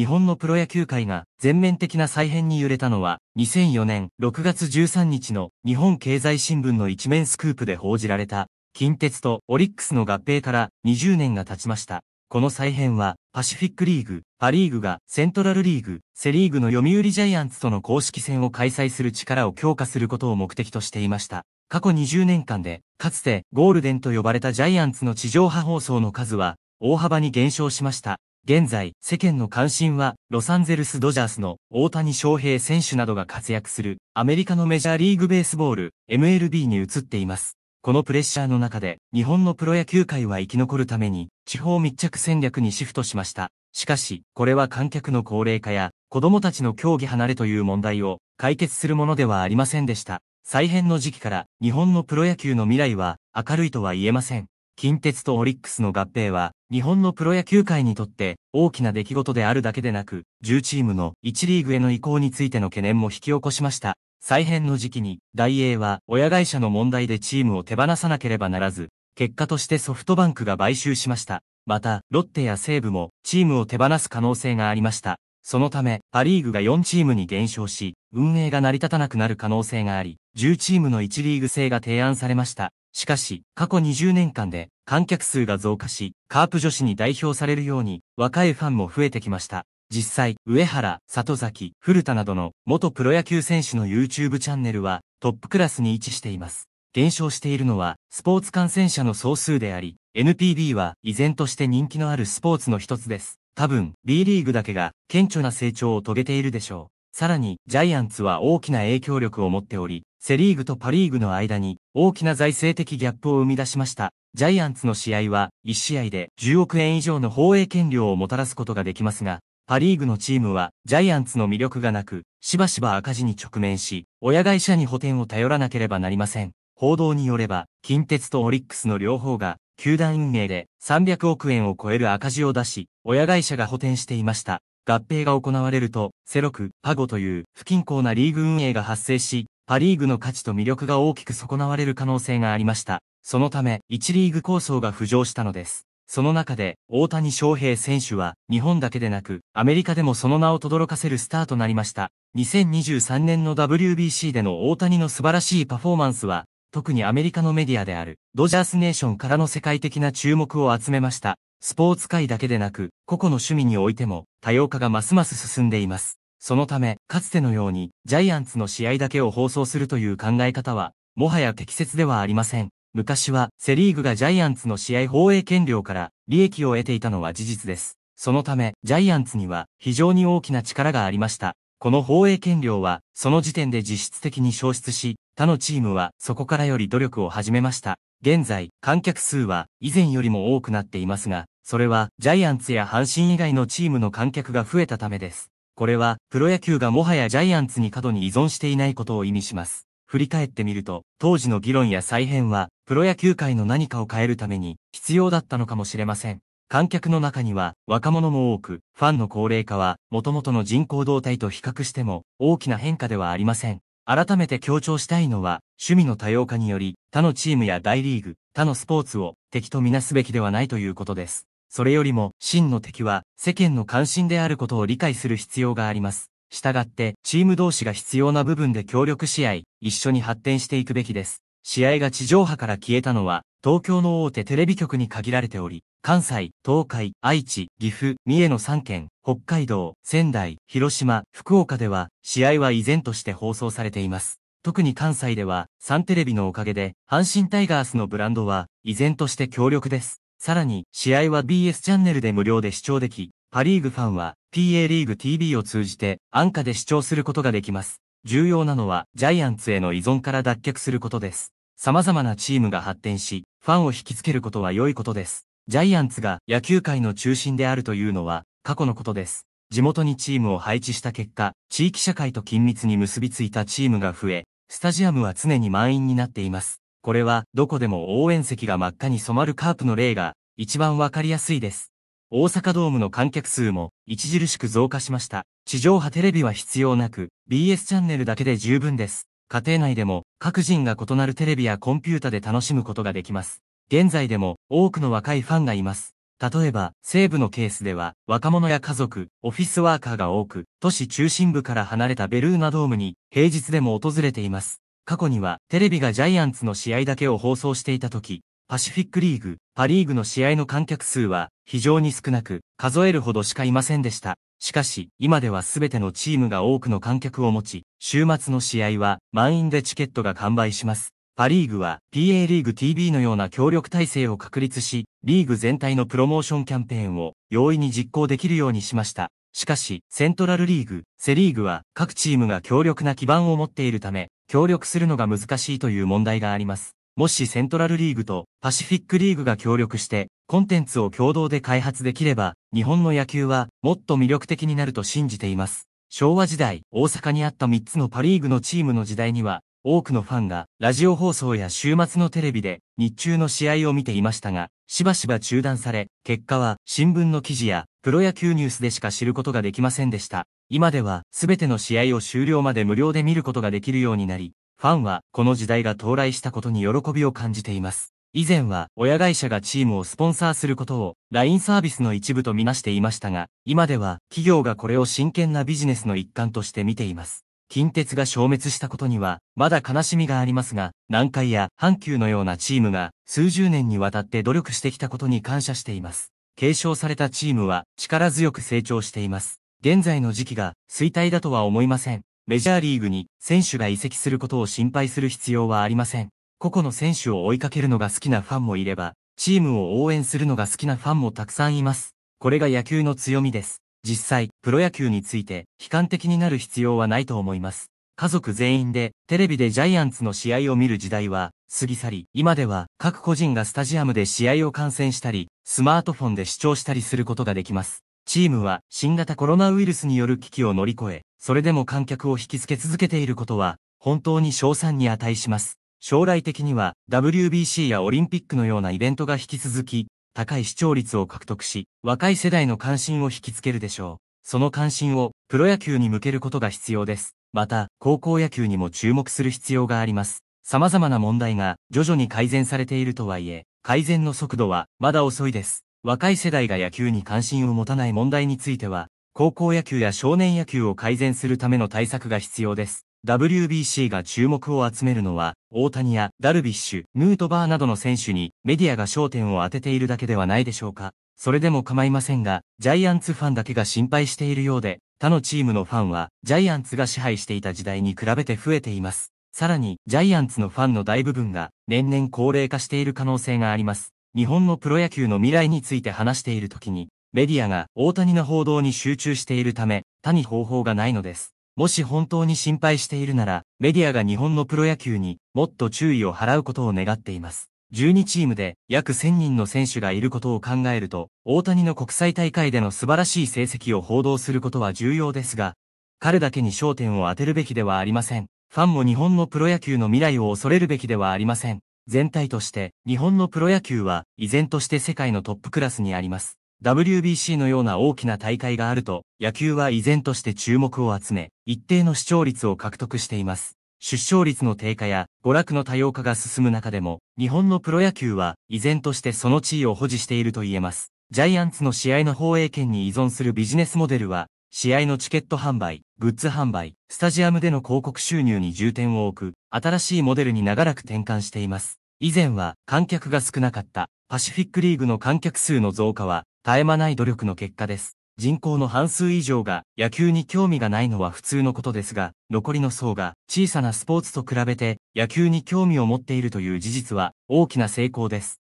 日本のプロ野球界が全面的な再編に揺れたのは、2004年6月13日の日本経済新聞の一面スクープで報じられた、近鉄とオリックスの合併から20年が経ちました。この再編は、パシフィックリーグ、パリーグがセントラルリーグ、セリーグの読売ジャイアンツとの公式戦を開催する力を強化することを目的としていました。過去20年間で、かつてゴールデンと呼ばれたジャイアンツの地上波放送の数は、大幅に減少しました。現在、世間の関心は、ロサンゼルス・ドジャースの大谷翔平選手などが活躍する、アメリカのメジャーリーグベースボール、MLB に移っています。このプレッシャーの中で、日本のプロ野球界は生き残るために、地方密着戦略にシフトしました。しかし、これは観客の高齢化や、子供たちの競技離れという問題を解決するものではありませんでした。再編の時期から、日本のプロ野球の未来は、明るいとは言えません。近鉄とオリックスの合併は、日本のプロ野球界にとって大きな出来事であるだけでなく、10チームの1リーグへの移行についての懸念も引き起こしました。再編の時期に、大英は親会社の問題でチームを手放さなければならず、結果としてソフトバンクが買収しました。また、ロッテや西武もチームを手放す可能性がありました。そのため、パリーグが4チームに減少し、運営が成り立たなくなる可能性があり、10チームの1リーグ制が提案されました。しかし、過去20年間で観客数が増加し、カープ女子に代表されるように若いファンも増えてきました。実際、上原、里崎、古田などの元プロ野球選手の YouTube チャンネルはトップクラスに位置しています。減少しているのはスポーツ感染者の総数であり、NPB は依然として人気のあるスポーツの一つです。多分、B リーグだけが顕著な成長を遂げているでしょう。さらに、ジャイアンツは大きな影響力を持っており、セリーグとパリーグの間に大きな財政的ギャップを生み出しました。ジャイアンツの試合は1試合で10億円以上の放映権料をもたらすことができますが、パリーグのチームはジャイアンツの魅力がなく、しばしば赤字に直面し、親会社に補填を頼らなければなりません。報道によれば、近鉄とオリックスの両方が、球団運営で300億円を超える赤字を出し、親会社が補填していました。合併が行われると、セロク、パゴという不均衡なリーグ運営が発生し、パリーグの価値と魅力が大きく損なわれる可能性がありました。そのため、1リーグ構想が浮上したのです。その中で、大谷翔平選手は、日本だけでなく、アメリカでもその名を轟かせるスターとなりました。2023年の WBC での大谷の素晴らしいパフォーマンスは、特にアメリカのメディアである、ドジャースネーションからの世界的な注目を集めました。スポーツ界だけでなく、個々の趣味においても、多様化がますます進んでいます。そのため、かつてのように、ジャイアンツの試合だけを放送するという考え方は、もはや適切ではありません。昔は、セリーグがジャイアンツの試合放映権料から、利益を得ていたのは事実です。そのため、ジャイアンツには、非常に大きな力がありました。この放映権料は、その時点で実質的に消失し、他のチームは、そこからより努力を始めました。現在、観客数は、以前よりも多くなっていますが、それは、ジャイアンツや阪神以外のチームの観客が増えたためです。これは、プロ野球がもはやジャイアンツに過度に依存していないことを意味します。振り返ってみると、当時の議論や再編は、プロ野球界の何かを変えるために、必要だったのかもしれません。観客の中には、若者も多く、ファンの高齢化は、元々の人口動態と比較しても、大きな変化ではありません。改めて強調したいのは、趣味の多様化により、他のチームや大リーグ、他のスポーツを敵とみなすべきではないということです。それよりも真の敵は世間の関心であることを理解する必要があります。したがって、チーム同士が必要な部分で協力し合い、一緒に発展していくべきです。試合が地上波から消えたのは、東京の大手テレビ局に限られており、関西、東海、愛知、岐阜、三重の3県、北海道、仙台、広島、福岡では、試合は依然として放送されています。特に関西では、サンテレビのおかげで、阪神タイガースのブランドは、依然として強力です。さらに、試合は BS チャンネルで無料で視聴でき、パリーグファンは PA リーグ TV を通じて安価で視聴することができます。重要なのはジャイアンツへの依存から脱却することです。様々なチームが発展し、ファンを引きつけることは良いことです。ジャイアンツが野球界の中心であるというのは過去のことです。地元にチームを配置した結果、地域社会と緊密に結びついたチームが増え、スタジアムは常に満員になっています。これはどこでも応援席が真っ赤に染まるカープの例が一番わかりやすいです。大阪ドームの観客数も著しく増加しました。地上波テレビは必要なく、BS チャンネルだけで十分です。家庭内でも各人が異なるテレビやコンピュータで楽しむことができます。現在でも多くの若いファンがいます。例えば、西部のケースでは、若者や家族、オフィスワーカーが多く、都市中心部から離れたベルーナドームに、平日でも訪れています。過去にはテレビがジャイアンツの試合だけを放送していた時、パシフィックリーグ、パリーグの試合の観客数は非常に少なく数えるほどしかいませんでした。しかし、今では全てのチームが多くの観客を持ち、週末の試合は満員でチケットが完売します。パリーグは PA リーグ TV のような協力体制を確立し、リーグ全体のプロモーションキャンペーンを容易に実行できるようにしました。しかし、セントラルリーグ、セリーグは各チームが強力な基盤を持っているため、協力するのが難しいという問題があります。もしセントラルリーグとパシフィックリーグが協力して、コンテンツを共同で開発できれば、日本の野球はもっと魅力的になると信じています。昭和時代、大阪にあった3つのパリーグのチームの時代には、多くのファンがラジオ放送や週末のテレビで日中の試合を見ていましたが、しばしば中断され、結果は新聞の記事やプロ野球ニュースでしか知ることができませんでした。今では全ての試合を終了まで無料で見ることができるようになり、ファンはこの時代が到来したことに喜びを感じています。以前は親会社がチームをスポンサーすることを LINE サービスの一部とみなしていましたが、今では企業がこれを真剣なビジネスの一環として見ています。近鉄が消滅したことには、まだ悲しみがありますが、南海や阪急のようなチームが数十年にわたって努力してきたことに感謝しています。継承されたチームは力強く成長しています。現在の時期が衰退だとは思いません。メジャーリーグに選手が移籍することを心配する必要はありません。個々の選手を追いかけるのが好きなファンもいれば、チームを応援するのが好きなファンもたくさんいます。これが野球の強みです。実際、プロ野球について悲観的になる必要はないと思います。家族全員でテレビでジャイアンツの試合を見る時代は過ぎ去り、今では各個人がスタジアムで試合を観戦したり、スマートフォンで視聴したりすることができます。チームは新型コロナウイルスによる危機を乗り越え、それでも観客を引きつけ続けていることは、本当に賞賛に値します。将来的には WBC やオリンピックのようなイベントが引き続き、高い視聴率を獲得し、若い世代の関心を引きつけるでしょう。その関心をプロ野球に向けることが必要です。また、高校野球にも注目する必要があります。様々な問題が徐々に改善されているとはいえ、改善の速度はまだ遅いです。若い世代が野球に関心を持たない問題については、高校野球や少年野球を改善するための対策が必要です。WBC が注目を集めるのは、大谷やダルビッシュ、ヌートバーなどの選手にメディアが焦点を当てているだけではないでしょうか。それでも構いませんが、ジャイアンツファンだけが心配しているようで、他のチームのファンは、ジャイアンツが支配していた時代に比べて増えています。さらに、ジャイアンツのファンの大部分が、年々高齢化している可能性があります。日本のプロ野球の未来について話している時に、メディアが大谷の報道に集中しているため、他に方法がないのです。もし本当に心配しているなら、メディアが日本のプロ野球にもっと注意を払うことを願っています。12チームで約1000人の選手がいることを考えると、大谷の国際大会での素晴らしい成績を報道することは重要ですが、彼だけに焦点を当てるべきではありません。ファンも日本のプロ野球の未来を恐れるべきではありません。全体として日本のプロ野球は依然として世界のトップクラスにあります。WBC のような大きな大会があると、野球は依然として注目を集め、一定の視聴率を獲得しています。出生率の低下や娯楽の多様化が進む中でも、日本のプロ野球は依然としてその地位を保持していると言えます。ジャイアンツの試合の放映権に依存するビジネスモデルは、試合のチケット販売、グッズ販売、スタジアムでの広告収入に重点を置く、新しいモデルに長らく転換しています。以前は観客が少なかったパシフィックリーグの観客数の増加は絶え間ない努力の結果です。人口の半数以上が野球に興味がないのは普通のことですが、残りの層が小さなスポーツと比べて野球に興味を持っているという事実は大きな成功です。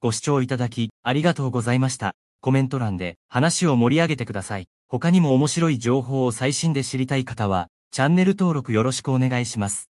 ご視聴いただきありがとうございました。コメント欄で話を盛り上げてください。他にも面白い情報を最新で知りたい方は、チャンネル登録よろしくお願いします。